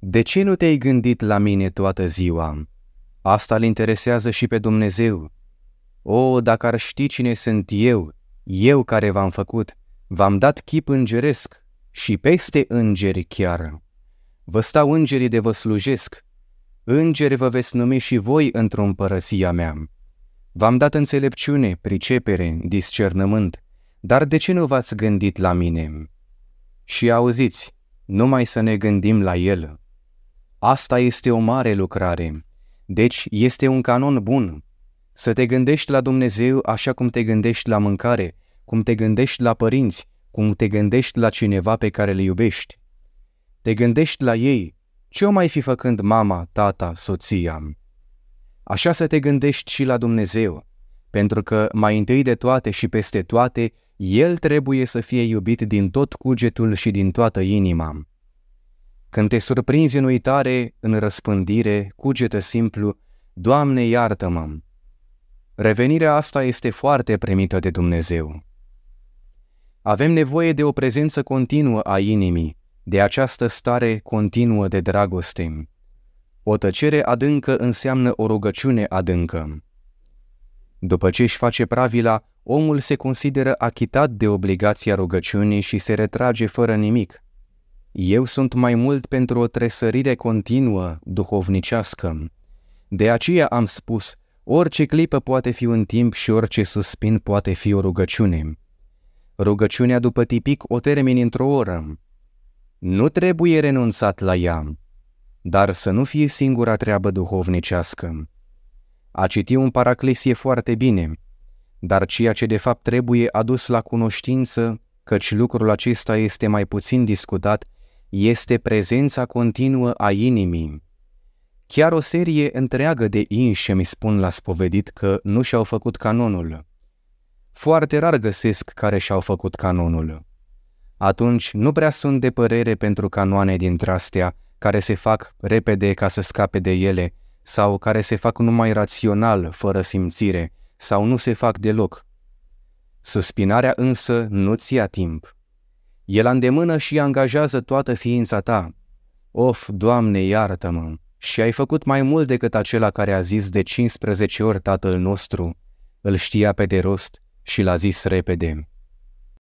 De ce nu te-ai gândit la mine toată ziua? Asta îl interesează și pe Dumnezeu. O, dacă ar ști cine sunt eu, eu care v-am făcut, v-am dat chip îngeresc și peste îngeri chiar. Vă stau îngerii de vă slujesc, îngeri vă veți numi și voi într-o împărăția mea. V-am dat înțelepciune, pricepere, discernământ, dar de ce nu v-ați gândit la mine? Și auziți, numai să ne gândim la el, Asta este o mare lucrare. Deci este un canon bun. Să te gândești la Dumnezeu așa cum te gândești la mâncare, cum te gândești la părinți, cum te gândești la cineva pe care le iubești. Te gândești la ei, ce o mai fi făcând mama, tata, soția? Așa să te gândești și la Dumnezeu, pentru că mai întâi de toate și peste toate, El trebuie să fie iubit din tot cugetul și din toată inima. Când te surprinzi în uitare, în răspândire, cugetă simplu, Doamne iartă-mă! Revenirea asta este foarte primită de Dumnezeu. Avem nevoie de o prezență continuă a inimii, de această stare continuă de dragoste. O tăcere adâncă înseamnă o rugăciune adâncă. După ce își face pravila, omul se consideră achitat de obligația rugăciunii și se retrage fără nimic – eu sunt mai mult pentru o tresărire continuă, duhovnicească. De aceea am spus, orice clipă poate fi un timp și orice suspin poate fi o rugăciune. Rugăciunea după tipic o termin într-o oră. Nu trebuie renunțat la ea, dar să nu fie singura treabă duhovnicească. A citi un paraclesie foarte bine, dar ceea ce de fapt trebuie adus la cunoștință, căci lucrul acesta este mai puțin discutat, este prezența continuă a inimii. Chiar o serie întreagă de inși mi spun la spovedit că nu și-au făcut canonul. Foarte rar găsesc care și-au făcut canonul. Atunci nu prea sunt de părere pentru canoane din trastea, care se fac repede ca să scape de ele, sau care se fac numai rațional, fără simțire, sau nu se fac deloc. Suspinarea însă nu ți ia timp. E la îndemână și angajează toată ființa ta. Of, Doamne, iartă-mă! Și ai făcut mai mult decât acela care a zis de 15 ori Tatăl nostru. Îl știa pe de rost și l-a zis repede.